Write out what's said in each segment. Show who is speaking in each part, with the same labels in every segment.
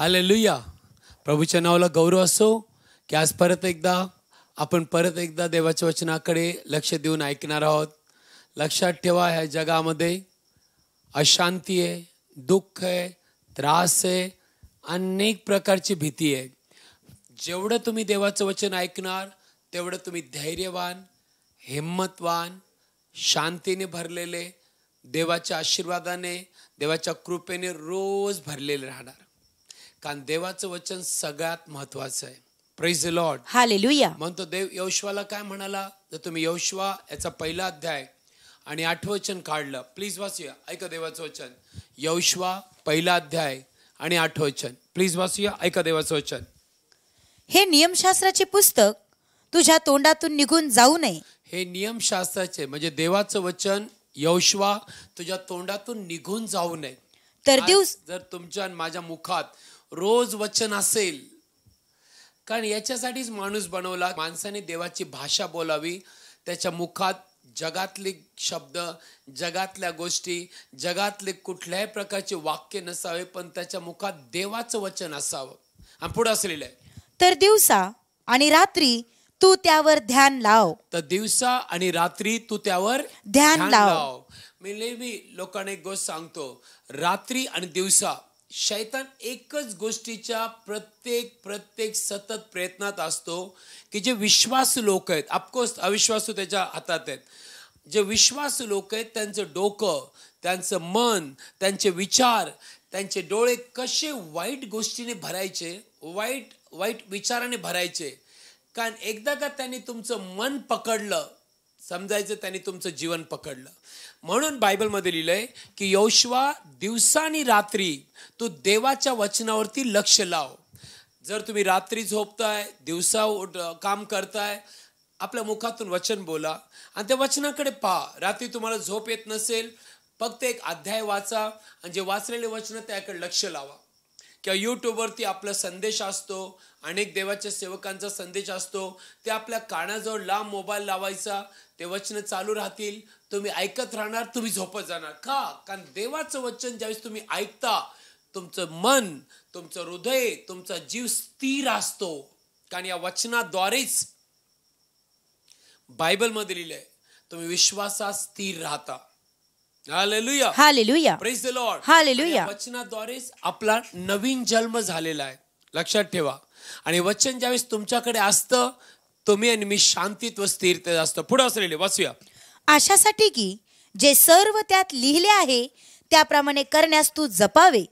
Speaker 1: लुया प्रभूच्या नावाला गौरव असो की आज परत एकदा आपण परत एकदा देवाच्या वचनाकडे लक्ष देऊन ऐकणार आहोत लक्षात ठेवा ह्या जगामध्ये अशांती आहे दुःख आहे त्रास आहे अनेक प्रकारची भीती आहे जेवढं तुम्ही देवाचं वचन ऐकणार तेवढं तुम्ही धैर्यवान हिम्मतवान शांतीने भरलेले देवाच्या आशीर्वादाने देवाच्या कृपेने रोज भरलेले राहणार कारण देवाचं वचन सगळ्यात महत्वाचं आहे प्रेज लॉर्ड हालेलुया म्हणतो देव यवश्वाला काय म्हणाला जर तुम्ही यवश्वा याचा पहिला अध्याय आणि आठवचन काढलं प्लीज वाचूया ऐका देवाचं वचन यवश्वा पहिला अध्याय आणि आठवचन प्लीज वाचूया ऐका देवाचं वचन
Speaker 2: हे नियमशास्त्राचे पुस्तक तुझ्या तोंडातून निघून जाऊ नये
Speaker 1: हे नियमशास्त्राचे म्हणजे देवाचं वचन यवश्वा तुझ्या तोंडातून निघून जाऊ नये तर दिवस जर तुमच्या माझ्या मुखात रोज वचन असेल कारण याच्यासाठीच माणूस बनवला माणसाने देवाची भाषा बोलावी त्याच्या मुखात जगातले शब्द जगातल्या गोष्टी जगातले कुठल्याही प्रकारचे वाक्य नसावे पण त्याच्या मुखात देवाचं वचन असावं आणि पुढे असलेलं आहे
Speaker 2: तर दिवसा आणि रात्री तू त्यावर ध्यान लाव
Speaker 1: तर दिवसा आणि रात्री तू त्यावर ध्यान लाव मी नेहमी लोकांना एक गोष्ट सांगतो रात्री आणि दिवसा शैतान एकच गोष्टीच्या प्रत्येक प्रत्येक सतत प्रयत्नात असतो की जे विश्वास लोक आहेत अफकोर्स अविश्वासू त्याच्या हातात आहेत जे विश्वास लोक आहेत त्यांचं डोकं त्यांचं मन त्यांचे विचार त्यांचे डोळे कसे वाईट गोष्टीने भरायचे वाईट वाईट विचाराने भरायचे कारण एकदा का त्यांनी तुमचं मन पकडलं समजायचं त्याने तुमचं जीवन पकडलं म्हणून बायबलमध्ये लिहिलंय आहे की दिवसा दिवसानी रात्री तू देवाच्या वचनावरती लक्ष लाव जर तुम्ही रात्री झोपताय दिवसा काम करताय आपल्या मुखातून वचन बोला आणि त्या वचनाकडे पहा रात्री तुम्हाला झोप येत नसेल फक्त एक अध्याय वाचा आणि जे वाचलेले वचन त्याकडे लक्ष लावा किंवा यूट्यूबवरती आपला संदेश असतो अनेक देवाच्या सेवकांचा संदेश असतो ते आपल्या कानाजवळ लांब मोबाईल लावायचा ते वचन चालू राहतील तुम्ही ऐकत राहणार तुम्ही झोपत जाणार का कारण देवाचं वचन ज्यावेळेस तुम्ही ऐकता तुमचं मन तुमचं हृदय तुमचा जीव स्थिर असतो कारण या वचनाद्वारेच बायबलमध्ये लिहिलंय तुम्ही विश्वासात स्थिर राहता hallelujah praise the lord hallelujah वचनाद्वारेच आपला नवीन जन्म झालेला आहे लक्षात ठेवा आणि वचन ज्यावेळेस तुमच्याकडे असतं तुम्ही आणि मी शांतीत व स्थिरतेत असतं पुढे असलेले वाचूया अशासाठी की जे सर्व त्यात
Speaker 2: लिहिले आहे त्याप्रमाणे करण्यास तू जपावे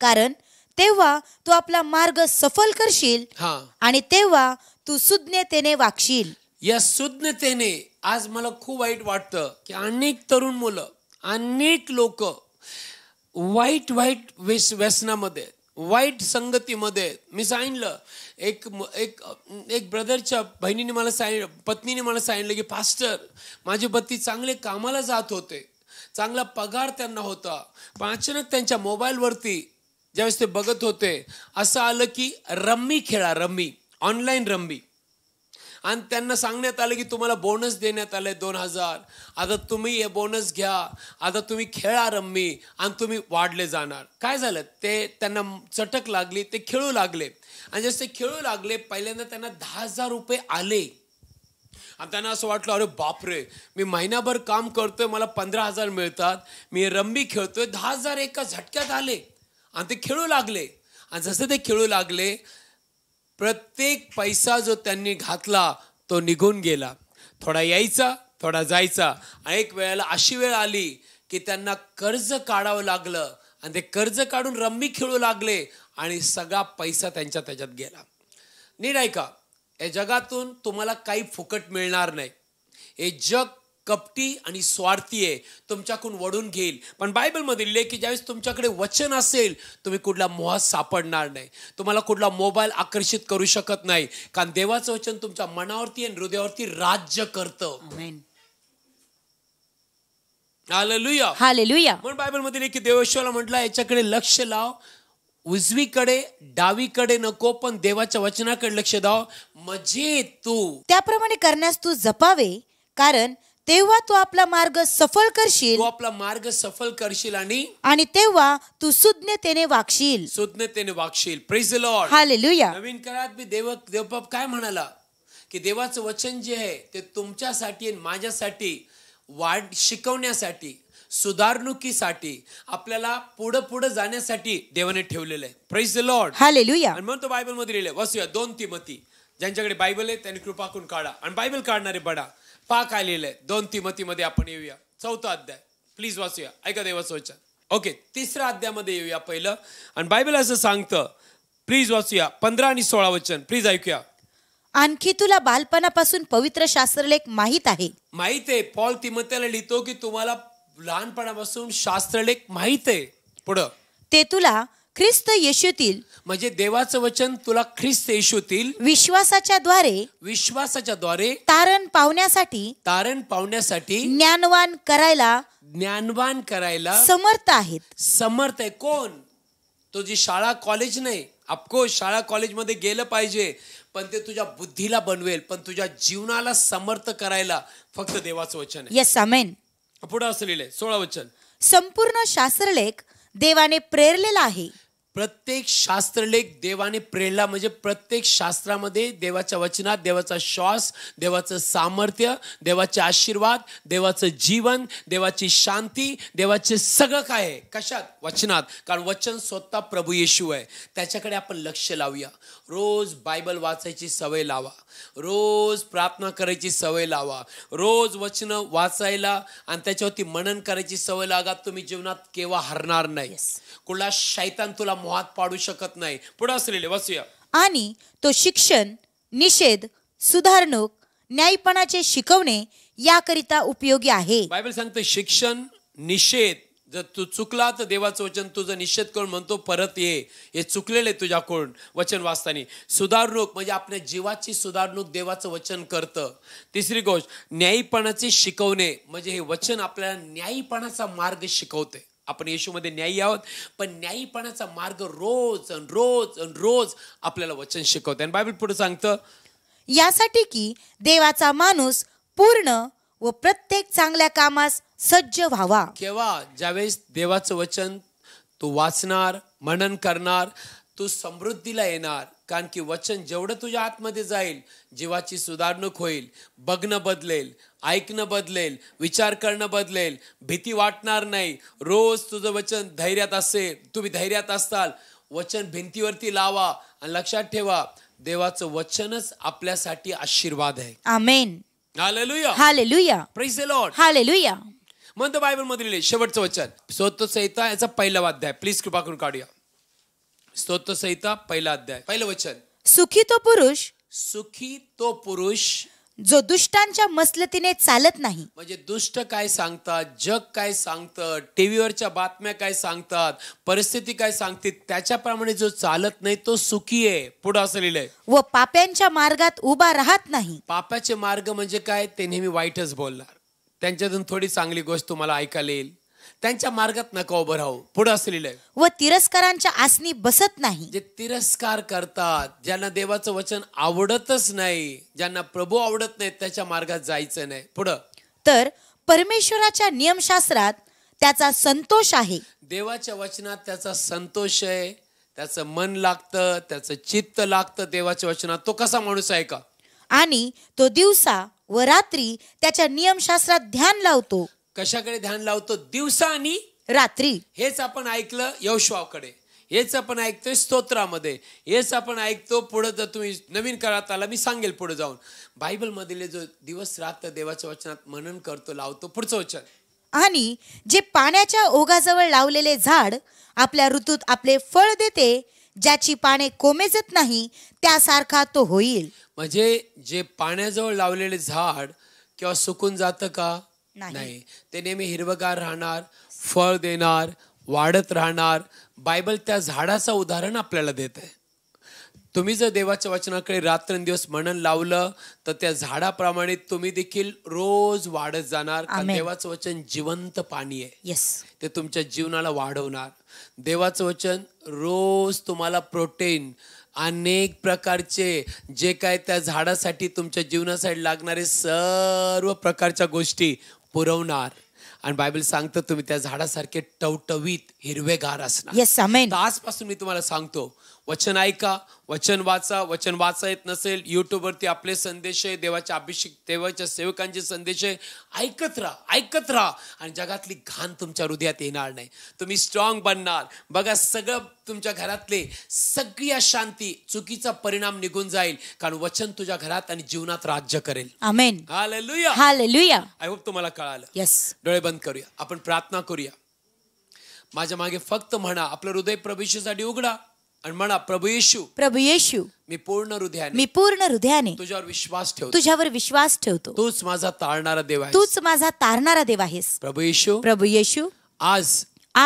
Speaker 2: कारण तेव्हा तू आपला मार्ग सफल करशील आणि तेव्हा तू सुज्ञतेने वागशील
Speaker 1: या सुज्ञतेने आज मला खूप वाईट वाटतं की अनेक तरुण मुलं अनेक लोक वाईट वाईट व्यस व्यसनामध्ये वाईट संगतीमध्ये मी सांगितलं एक एक एक ब्रदरच्या बहिणीने मला सांग पत्नीने मला सांगितलं की पास्टर माझे पती चांगले कामाला जात होते चांगला पगार त्यांना होता पण अचानक त्यांच्या मोबाईलवरती ज्यावेळेस ते बघत होते असं आलं की रम्मी खेळा रम्मी ऑनलाईन रम्मी आणि त्यांना सांगण्यात आलं की तुम्हाला बोनस देण्यात आले दोन हजार आता तुम्ही हे बोनस घ्या आता तुम्ही खेळा रम्मी आणि तुम्ही वाढले जाणार काय झालं ते त्यांना चटक लागली ते खेळू लागले आणि जसे खेळू लागले पहिल्यांदा त्यांना दहा हजार रुपये आले आणि त्यांना असं वाटलं अरे बापरे मी महिनाभर काम करतोय मला पंधरा हजार मिळतात मी रम्मी खेळतोय दहा हजार एका झटक्यात आले आणि ते खेळू लागले आणि जसं ते खेळू लागले प्रत्येक पैसा जो त्यांनी घातला तो निघून गेला थोडा यायचा थोडा जायचा एक वेळेला अशी वेळ आली की त्यांना कर्ज काढावं लागलं आणि ते कर्ज काढून रम्मी खेळू लागले आणि सगळा पैसा त्यांच्या त्याच्यात गेला नीट ऐका या जगातून तुम्हाला काही फुकट मिळणार नाही हे जग कपटी आणि स्वार्थी आहे तुमच्याकडून वडून घेईल पण बायबलमध्ये लिहिले की ज्यावेळेस तुमच्याकडे वचन असेल तुम्ही कुठला मोहात सापडणार नाही तुम्हाला कुठला मोबाईल आकर्षित करू शकत नाही कारण देवाचं वचन तुमच्या मनावरती आणि हृदयावरती राज्य करतं हालेलुया हालेलुया म्हणून बायबलमध्ये लिहिले की देवेश्वरला म्हटलं याच्याकडे लक्ष लाव उजवीकडे डावीकडे नको पण देवाच्या वचनाकडे लक्ष द्याव मजे तू त्याप्रमाणे
Speaker 2: करण्यास तू जपावे कारण तेव्हा तू आपला मार्ग सफल करशील तू आपला
Speaker 1: मार्ग सफल करशील आणि
Speaker 2: तेव्हा तू सुज्ञतेने वागशील
Speaker 1: सुज्ञतेने वागशील प्रेज द लॉर्ड हालेलुया नवीन काळात मी देव देवबाप काय म्हणाला की देवाचं वचन जे आहे ते तुमच्यासाठी आणि माझ्यासाठी वाढ शिकवण्यासाठी सुधारणुकीसाठी आपल्याला पुढे पुढे जाण्यासाठी देवाने ठेवलेलं आहे प्रेज द लॉर्ड हालेलुया आणि म्हणून तो बायबल मध्ये लिहिले वसूया दोन मती ज्यांच्याकडे बायबल आहे त्यांनी कृपा करून काढा आणि बायबल काढणारे बडा पाक आलेलं आहे दोन तिमतीमध्ये आपण येऊया चौथा अध्याय प्लीज वाचूया ऐका देवाचं वचन ओके तिसऱ्या अध्यायामध्ये येऊया पहिलं आणि बायबल असं सांगतं प्लीज वाचूया पंधरा आणि सोळा वचन प्लीज ऐकूया
Speaker 2: आणखी तुला बालपणापासून पवित्र शास्त्रलेख माहीत आहे
Speaker 1: माहित आहे पॉल तिमत्याला लिहितो की तुम्हाला लहानपणापासून शास्त्रलेख माहित आहे पुढं ते तुला ख्रिस्त येशूतील म्हणजे देवाचं वचन तुला ख्रिस्त येशूतील विश्वासाच्या द्वारे विश्वासाच्या द्वारे तारण पावण्यासाठी तारण पावण्यासाठी ज्ञानवान करायला ज्ञानवान करायला समर्थ आहेत समर्थ आहे कोण तो जी शाळा कॉलेज नाही अफकोर्स शाळा कॉलेजमध्ये गेलं पाहिजे पण ते तुझ्या बुद्धीला बनवेल पण तुझ्या जीवनाला समर्थ करायला फक्त देवाचं वचन येस आमेन पुढे असलेलं आहे सोळा वचन
Speaker 2: संपूर्ण शास्त्रलेख देवाने प्रेरलेला आहे
Speaker 1: प्रत्येक शास्त्रलेख देवाने प्रेरला म्हणजे प्रत्येक शास्त्रामध्ये देवाच्या वचनात देवाचा श्वास देवाचं सामर्थ्य देवाचे आशीर्वाद देवाचं जीवन देवाची शांती देवाचे सगळं काय आहे कशात वचनात कारण वचन स्वतः प्रभू येशू आहे त्याच्याकडे आपण लक्ष लावूया रोज बायबल वाचायची सवय लावा रोज प्रार्थना करायची सवय लावा रोज वचनं वाचायला आणि त्याच्यावरती मनन करायची सवय लागा तुम्ही जीवनात केव्हा हरणार नाही कुठला शैतान तुला मोहात पाडू शकत नाही पुढे असलेले वाचूया
Speaker 2: आणि तो शिक्षण निषेध सुधारणूक न्यायपणाचे शिकवणे याकरिता उपयोगी आहे
Speaker 1: बायबल सांगतं शिक्षण निषेध जर तू चुकला तर देवाचं वचन तुझं निषेध करून म्हणतो परत ये हे चुकलेले तुझ्याकडून वचन वाचताना सुधारणूक म्हणजे आपल्या जीवाची सुधारणूक देवाचं वचन करतं तिसरी गोष्ट न्यायपणाचे शिकवणे म्हणजे हे वचन आपल्याला न्यायीपणाचा मार्ग शिकवते आपण येशूमध्ये न्यायी आहोत पण न्यायीपणाचा मार्ग रोज अन रोज अन रोज आपल्याला वचन शिकवते आणि बायबल पुढे सांगतं
Speaker 2: यासाठी की देवाचा माणूस पूर्ण व प्रत्येक चांगल्या कामास सज्ज व्हावा
Speaker 1: केव्हा ज्यावेळेस देवाचं वचन तू वाचणार मनन करणार तू समृद्धीला येणार कारण की वचन जेवढं तुझ्या आतमध्ये जाईल जीवाची सुधारणूक होईल बघणं बदलेल ऐकणं बदलेल विचार करणं बदलेल भीती वाटणार नाही रोज तुझं वचन धैर्यात असेल तुम्ही धैर्यात असताल वचन भिंतीवरती लावा आणि लक्षात ठेवा देवाचं वचनच आपल्यासाठी आशीर्वाद आहे amen hallelujah hallelujah praise the lord Bible मधील शेवटचं वचन स्वतः याचा पहिला वाद्य आहे प्लीज कृपा करून काढूया स्तोत्र संहिता पहिला अध्याय पहिलं वचन सुखी तो पुरुष सुखी तो पुरुष जो दुष्टांच्या मसलतीने चालत नाही म्हणजे दुष्ट काय सांगतात जग काय सांगतं टीव्हीवरच्या बातम्या काय सांगतात परिस्थिती काय सांगते त्याच्याप्रमाणे जो चालत नाही तो सुखी आहे पुढे असं लिहिलंय
Speaker 2: व पाप्यांच्या मार्गात उभा राहत नाही
Speaker 1: पापाचे मार्ग म्हणजे काय ते नेहमी वाईटच बोलणार त्यांच्यातून थोडी चांगली गोष्ट तुम्हाला ऐकायला येईल त्यांच्या मार्गात नका उभं राहू पुढे असं व तिरस्कारांच्या आसनी बसत नाही जे तिरस्कार करतात ज्यांना देवाचं वचन आवडतच नाही ज्यांना प्रभू आवडत नाही त्याच्या मार्गात जायचं नाही पुढं
Speaker 2: तर परमेश्वराच्या नियमशास्त्रात त्याचा संतोष आहे
Speaker 1: देवाच्या वचनात त्याचा संतोष आहे त्याचं मन लागतं त्याचं चित्त लागतं देवाच्या वचनात तो कसा माणूस आहे का
Speaker 2: आणि तो दिवसा व रात्री
Speaker 1: त्याच्या नियमशास्त्रात ध्यान लावतो कशाकडे ध्यान लावतो दिवसा आणि रात्री हेच आपण ऐकलं यशवाकडे हेच आपण ऐकतोय स्तोत्रामध्ये हेच आपण ऐकतो पुढे जर तुम्ही नवीन करात आला मी सांगेल पुढे जाऊन बायबलमधील जो दिवस रात्र देवाच्या वचनात मनन करतो लावतो पुढचं वचन आणि जे पाण्याच्या
Speaker 2: ओघाजवळ लावलेले झाड आपल्या ऋतूत आपले फळ देते ज्याची पाने कोमेजत नाही त्यासारखा तो
Speaker 1: होईल म्हणजे जे पाण्याजवळ लावलेले झाड किंवा सुकून जातं का नाही ते नेहमी हिरवगार राहणार फळ देणार वाढत राहणार बायबल त्या झाडाचं उदाहरण आपल्याला देत आहे तुम्ही जर देवाच्या वचनाकडे रात्रंदिवस मनन लावलं तर त्या झाडाप्रमाणे तुम्ही देखील रोज वाढत जाणार देवाचं वचन जिवंत पाणी आहे yes. ते तुमच्या जीवनाला वाढवणार देवाचं वचन रोज तुम्हाला प्रोटीन अनेक प्रकारचे जे काय त्या झाडासाठी तुमच्या जीवनासाठी लागणारे सर्व प्रकारच्या गोष्टी पुरवणार आणि बायबल सांगतं तुम्ही त्या झाडासारखे टवटवीत हिरवेगार असणार येस आजपासून मी तुम्हाला सांगतो वचन ऐका वचन वाचा वचन वाचा येत नसेल युट्यूबवरती आपले संदेश आहे देवाचे अभिषेक देवाच्या सेवकांचे संदेश आहे ऐकत राहा ऐकत राहा आणि जगातली घाण तुमच्या हृदयात येणार नाही तुम्ही स्ट्रॉंग बनणार बघा सगळं तुमच्या घरातले सगळी शांती चुकीचा परिणाम निघून जाईल कारण वचन तुझ्या घरात आणि जीवनात राज्य करेल आमेन हा हालेलुया आय होप तुम्हाला कळालं येस डोळे बंद करूया आपण प्रार्थना करूया माझ्या मागे फक्त म्हणा आपलं हृदय प्रभूशीसाठी उघडा आणि म्हणा प्रभू येशू
Speaker 2: प्रभू येशू
Speaker 1: मी पूर्ण हृदयाने मी पूर्ण हृदयाने तुझ्यावर विश्वास ठेवतो तुझ्यावर
Speaker 2: विश्वास ठेवतो
Speaker 1: तूच माझा तारणारा देव आहे तूच
Speaker 2: माझा तारणारा देव आहेस
Speaker 1: प्रभू येशू प्रभू येशू आज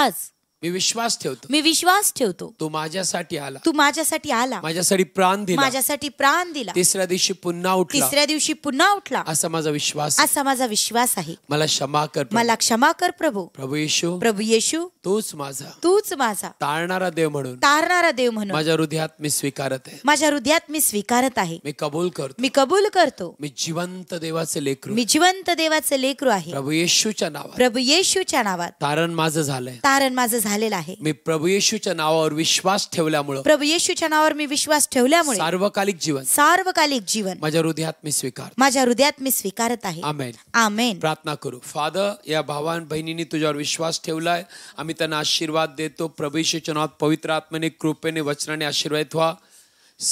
Speaker 1: आज मी विश्वास ठेवतो मी विश्वास ठेवतो तू माझ्यासाठी आला तू माझ्यासाठी आला माझ्यासाठी प्राण दिला माझ्यासाठी प्राण दिला तिसऱ्या दिवशी पुन्हा उठला तिसऱ्या दिवशी पुन्हा उठला असा माझा विश्वास असा
Speaker 2: माझा विश्वास आहे
Speaker 1: मला क्षमा कर मला क्षमा कर प्रभू प्रभू येशू प्रभू येशू तूच माझा
Speaker 2: तूच माझा
Speaker 1: तारणारा देव म्हणून
Speaker 2: तारणारा देव म्हणून
Speaker 1: माझ्या हृदयात मी स्वीकारत आहे माझ्या हृदयात मी स्वीकारत आहे मी कबूल करतो मी कबूल करतो मी जिवंत देवाचे लेकरू मी
Speaker 2: जिवंत देवाचे लेकरू आहे
Speaker 1: प्रभू येशूच्या नावात
Speaker 2: प्रभू येशूच्या नावात
Speaker 1: तारण माझं झालंय
Speaker 2: तारण माझं झालेला आहे
Speaker 1: मी प्रभू येशूच्या नावावर विश्वास ठेवल्यामुळे
Speaker 2: प्रभू येशूच्या नावावर मी विश्वास ठेवल्यामुळे सार्वकालिक जीवन सार्वकालिक जीवन
Speaker 1: माझ्या हृदयात मी स्वीकार
Speaker 2: माझ्या हृदयात मी स्वीकारत आहे
Speaker 1: आमेन आमेन प्रार्थना करू फादर या भावान बहिणींनी तुझ्यावर विश्वास ठेवलाय आम्ही त्यांना आशीर्वाद देतो प्रभू येशूच्या नावात पवित्र आत्मने कृपेने वचनाने आशीर्वाद व्हा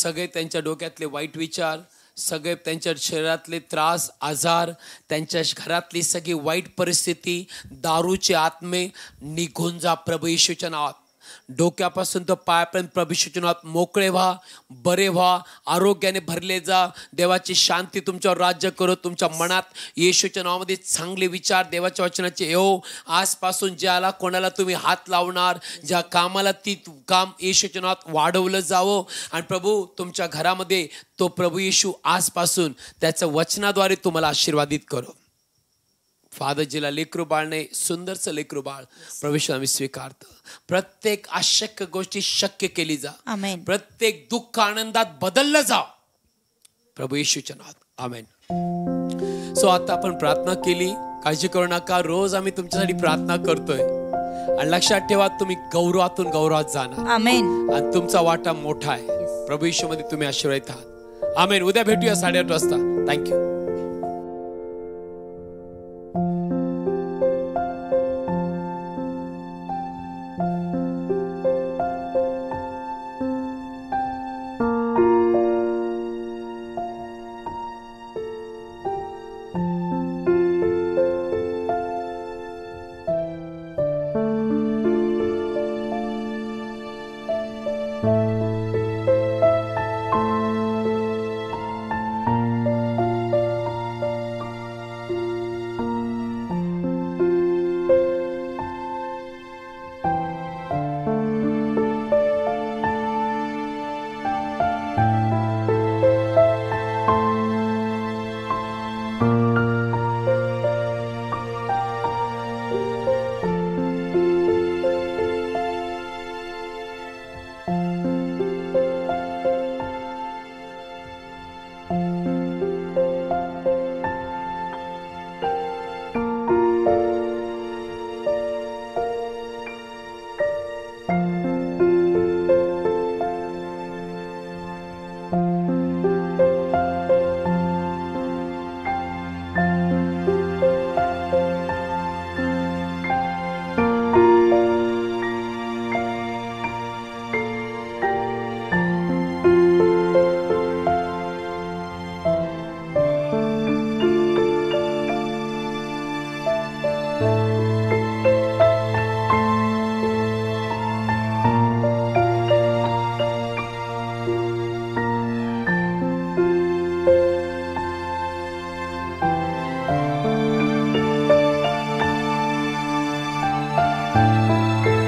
Speaker 1: सगळे त्यांच्या डोक्यातले वाईट विचार सगळे त्यांच्या शरीरातले त्रास आजार त्यांच्या घरातली सगळी वाईट परिस्थिती दारूचे आत्मे निघून जा प्रभू येशूच्या डोक्यापासून तर पायापर्यंत प्रभूशनात मोकळे व्हा बरे व्हा आरोग्याने भरले जा देवाची शांती तुमच्यावर राज्य करो तुमच्या मनात येशूच्या नावामध्ये चांगले विचार देवाच्या वचनाचे येऊ आजपासून ज्याला कोणाला तुम्ही हात लावणार ज्या कामाला ती काम येशूच्या नावात वाढवलं जावं आणि प्रभू तुमच्या घरामध्ये तो प्रभू येशू आजपासून त्याचं वचनाद्वारे तुम्हाला आशीर्वादित करो फादरजीला लेकरू बाळ नाही सुंदरचं लेकरू बाळ प्रवेश आम्ही स्वीकारतो प्रत्येक अशक्य गोष्टी शक्य केली जा प्रत्येक दुःख आनंदात बदललं जा प्रभू येशूच्या नाव आमेन सो आता आपण प्रार्थना केली काळजी करू नका रोज आम्ही तुमच्यासाठी प्रार्थना करतोय आणि लक्षात ठेवा तुम्ही गौरवातून गौरवात जाणार आणि तुमचा वाटा मोठा आहे प्रभू मध्ये तुम्ही आशीर्वाद आहात आमेन उद्या भेटूया साडेआठ वाजता थँक्यू Thank you.